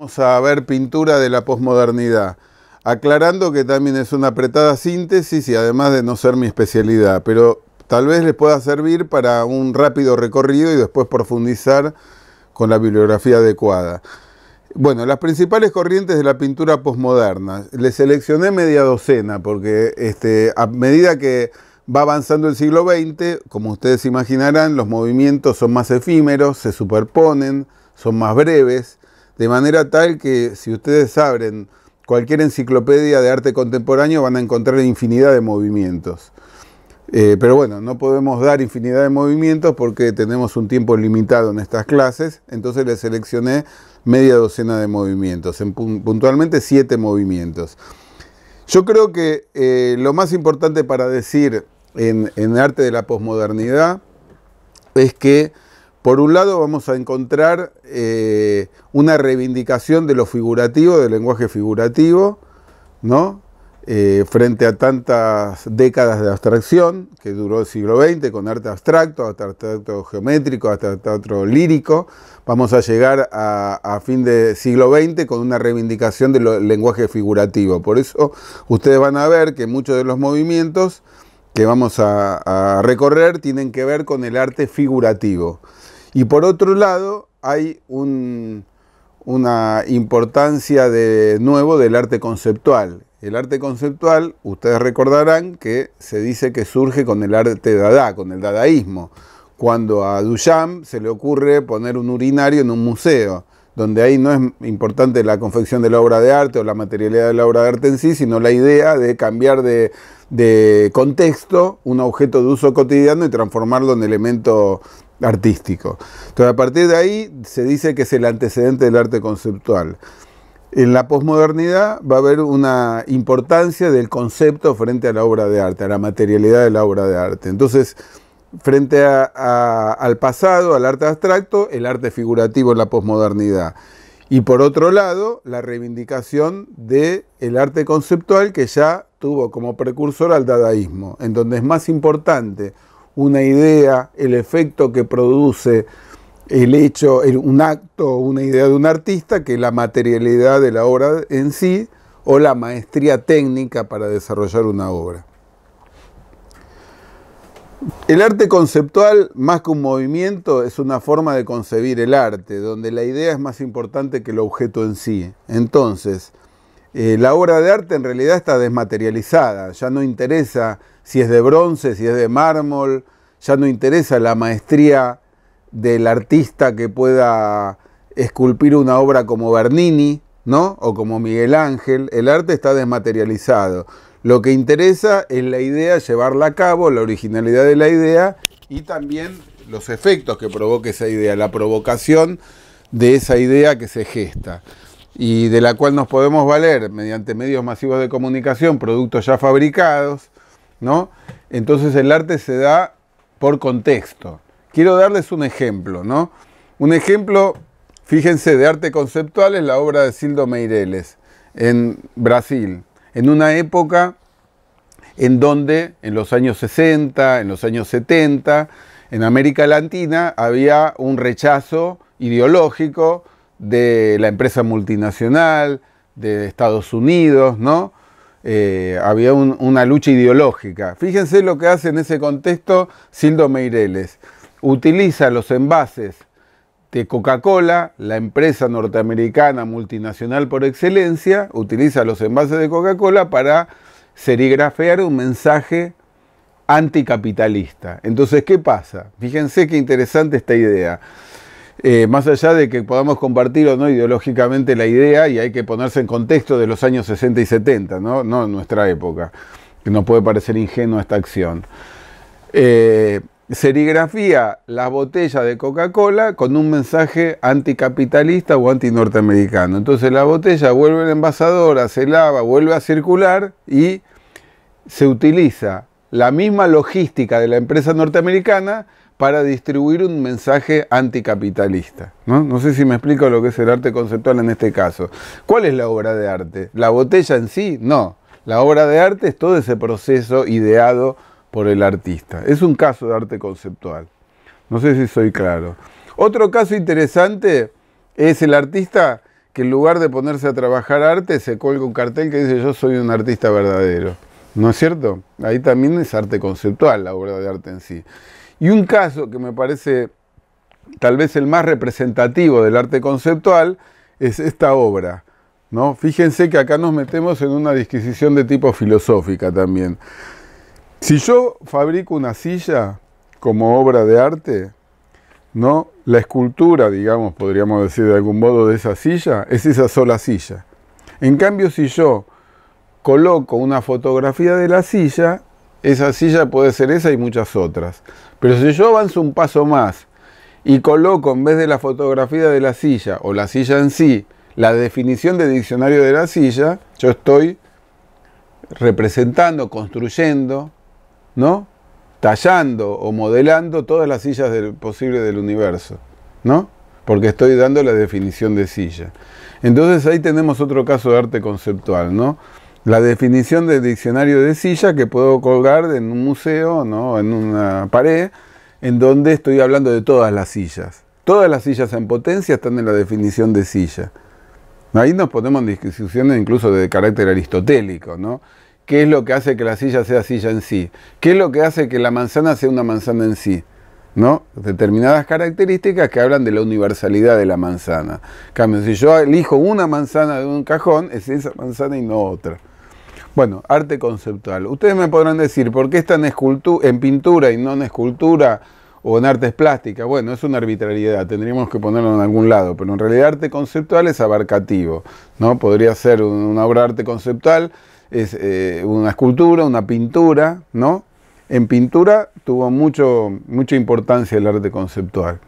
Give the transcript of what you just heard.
Vamos a ver pintura de la posmodernidad, aclarando que también es una apretada síntesis y además de no ser mi especialidad, pero tal vez les pueda servir para un rápido recorrido y después profundizar con la bibliografía adecuada. Bueno, las principales corrientes de la pintura posmoderna. Le seleccioné media docena porque este, a medida que va avanzando el siglo XX, como ustedes imaginarán, los movimientos son más efímeros, se superponen, son más breves de manera tal que si ustedes abren cualquier enciclopedia de arte contemporáneo van a encontrar infinidad de movimientos. Eh, pero bueno, no podemos dar infinidad de movimientos porque tenemos un tiempo limitado en estas clases, entonces les seleccioné media docena de movimientos, puntualmente siete movimientos. Yo creo que eh, lo más importante para decir en, en arte de la posmodernidad es que por un lado vamos a encontrar eh, una reivindicación de lo figurativo, del lenguaje figurativo, ¿no? Eh, frente a tantas décadas de abstracción que duró el siglo XX, con arte abstracto, hasta arte geométrico, hasta teatro lírico, vamos a llegar a, fin de siglo XX con una reivindicación del lenguaje figurativo. Por eso ustedes van a ver que muchos de los movimientos que vamos a recorrer tienen que ver con el arte figurativo. Y por otro lado, hay una importancia de nuevo del arte conceptual. El arte conceptual, ustedes recordarán que se dice que surge con el arte dada, con el dadaísmo, cuando a Duchamp se le ocurre poner un urinario en un museo donde ahí no es importante la confección de la obra de arte o la materialidad de la obra de arte en sí, sino la idea de cambiar de, de contexto un objeto de uso cotidiano y transformarlo en elemento artístico. Entonces, a partir de ahí se dice que es el antecedente del arte conceptual. En la posmodernidad va a haber una importancia del concepto frente a la obra de arte, a la materialidad de la obra de arte. Entonces, frente al pasado, al arte abstracto, el arte figurativo en la posmodernidad. Y por otro lado, la reivindicación del arte conceptual que ya tuvo como precursor al dadaísmo, en donde es más importante una idea, el efecto que produce el hecho, un acto, una idea de un artista, que la materialidad de la obra en sí o la maestría técnica para desarrollar una obra. El arte conceptual, más que un movimiento, es una forma de concebir el arte, donde la idea es más importante que el objeto en sí. Entonces, eh, la obra de arte en realidad está desmaterializada, ya no interesa si es de bronce, si es de mármol, ya no interesa la maestría del artista que pueda esculpir una obra como Bernini, ¿no? O como Miguel Ángel, el arte está desmaterializado. Lo que interesa es la idea, llevarla a cabo, la originalidad de la idea y también los efectos que provoque esa idea, la provocación de esa idea que se gesta y de la cual nos podemos valer mediante medios masivos de comunicación, productos ya fabricados, ¿no? Entonces el arte se da por contexto. Quiero darles un ejemplo, ¿no? Un ejemplo, fíjense, de arte conceptual es la obra de Sildo Meireles en Brasil, en una época en donde en los años 60, en los años 70, en América Latina había un rechazo ideológico de la empresa multinacional, de Estados Unidos, ¿no? Eh, había una lucha ideológica. Fíjense lo que hace en ese contexto Sildo Meireles. Utiliza los envases de Coca-Cola, la empresa norteamericana multinacional por excelencia, utiliza los envases de Coca-Cola para serigrafear un mensaje anticapitalista. Entonces, ¿qué pasa? Fíjense qué interesante esta idea. Eh, más allá de que podamos compartir o no ideológicamente la idea, y hay que ponerse en contexto de los años 60 y 70, no, en nuestra época, que nos puede parecer ingenua esta acción. Eh, serigrafía la botella de Coca-Cola con un mensaje anticapitalista o antinorteamericano. Entonces la botella vuelve a la envasadora, se lava, vuelve a circular y se utiliza la misma logística de la empresa norteamericana para distribuir un mensaje anticapitalista. ¿no? no sé si me explico lo que es el arte conceptual en este caso. ¿Cuál es la obra de arte? ¿La botella en sí? No. La obra de arte es todo ese proceso ideado por el artista. Es un caso de arte conceptual. No sé si soy claro. Otro caso interesante es el artista que en lugar de ponerse a trabajar arte se colga un cartel que dice yo soy un artista verdadero. ¿No es cierto? Ahí también es arte conceptual la obra de arte en sí. Y un caso que me parece tal vez el más representativo del arte conceptual es esta obra. ¿no? Fíjense que acá nos metemos en una disquisición de tipo filosófica también. Si yo fabrico una silla como obra de arte, ¿no? la escultura, digamos, podríamos decir de algún modo, de esa silla es esa sola silla. En cambio, si yo coloco una fotografía de la silla, esa silla puede ser esa y muchas otras. Pero si yo avanzo un paso más y coloco en vez de la fotografía de la silla o la silla en sí, la definición de diccionario de la silla, yo estoy representando, construyendo, ¿no? Tallando o modelando todas las sillas del, posibles del universo, ¿no? Porque estoy dando la definición de silla. Entonces ahí tenemos otro caso de arte conceptual, ¿no? la definición de diccionario de silla que puedo colgar en un museo, en una pared, en donde estoy hablando de todas las sillas. Todas las sillas en potencia están en la definición de silla. Ahí nos ponemos en discusiones incluso de carácter aristotélico, ¿no? ¿Qué es lo que hace que la silla sea silla en sí? ¿Qué es lo que hace que la manzana sea una manzana en sí? ¿no? Determinadas características que hablan de la universalidad de la manzana. cambio, si yo elijo una manzana de un cajón, es esa manzana y no otra. Bueno, arte conceptual. Ustedes me podrán decir, ¿por qué está en, en pintura y no en escultura o en artes plásticas? Bueno, es una arbitrariedad, tendríamos que ponerlo en algún lado, pero en realidad arte conceptual es abarcativo, ¿no? Podría ser una obra de arte conceptual, es eh, una escultura, una pintura, ¿no? En pintura tuvo mucho, mucha importancia el arte conceptual.